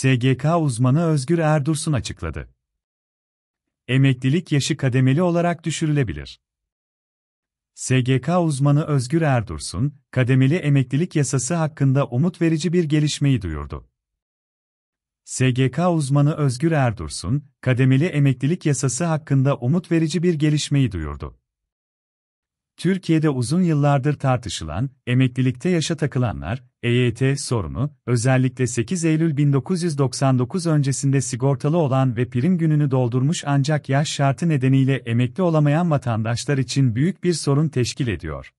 SGK uzmanı Özgür Erdursun açıkladı. Emeklilik yaşı kademeli olarak düşürülebilir. SGK uzmanı Özgür Erdursun, kademeli emeklilik yasası hakkında umut verici bir gelişmeyi duyurdu. SGK uzmanı Özgür Erdursun, kademeli emeklilik yasası hakkında umut verici bir gelişmeyi duyurdu. Türkiye'de uzun yıllardır tartışılan, emeklilikte yaşa takılanlar, EYT sorunu, özellikle 8 Eylül 1999 öncesinde sigortalı olan ve prim gününü doldurmuş ancak yaş şartı nedeniyle emekli olamayan vatandaşlar için büyük bir sorun teşkil ediyor.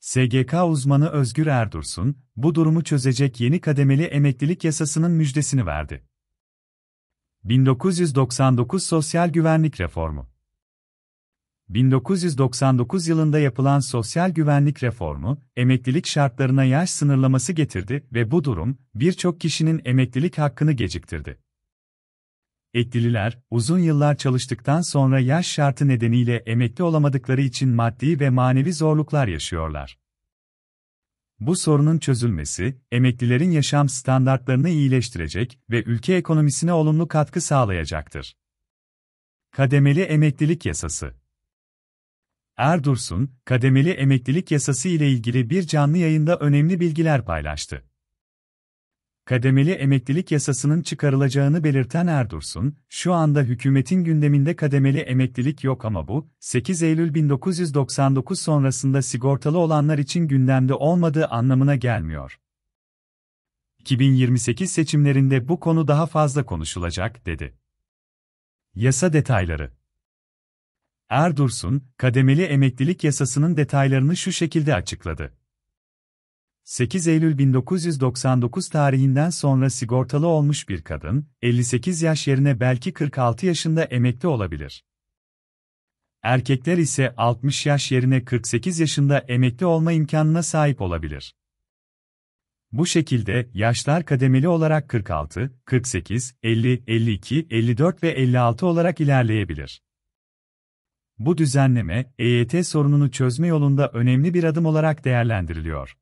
SGK uzmanı Özgür Erdursun, bu durumu çözecek yeni kademeli emeklilik yasasının müjdesini verdi. 1999 Sosyal Güvenlik Reformu 1999 yılında yapılan sosyal güvenlik reformu, emeklilik şartlarına yaş sınırlaması getirdi ve bu durum, birçok kişinin emeklilik hakkını geciktirdi. Eklililer, uzun yıllar çalıştıktan sonra yaş şartı nedeniyle emekli olamadıkları için maddi ve manevi zorluklar yaşıyorlar. Bu sorunun çözülmesi, emeklilerin yaşam standartlarını iyileştirecek ve ülke ekonomisine olumlu katkı sağlayacaktır. Kademeli Emeklilik Yasası Erdursun, kademeli emeklilik yasası ile ilgili bir canlı yayında önemli bilgiler paylaştı. Kademeli emeklilik yasasının çıkarılacağını belirten Erdursun, şu anda hükümetin gündeminde kademeli emeklilik yok ama bu, 8 Eylül 1999 sonrasında sigortalı olanlar için gündemde olmadığı anlamına gelmiyor. 2028 seçimlerinde bu konu daha fazla konuşulacak, dedi. Yasa detayları Erdursun, kademeli emeklilik yasasının detaylarını şu şekilde açıkladı. 8 Eylül 1999 tarihinden sonra sigortalı olmuş bir kadın, 58 yaş yerine belki 46 yaşında emekli olabilir. Erkekler ise 60 yaş yerine 48 yaşında emekli olma imkanına sahip olabilir. Bu şekilde yaşlar kademeli olarak 46, 48, 50, 52, 54 ve 56 olarak ilerleyebilir. Bu düzenleme, EYT sorununu çözme yolunda önemli bir adım olarak değerlendiriliyor.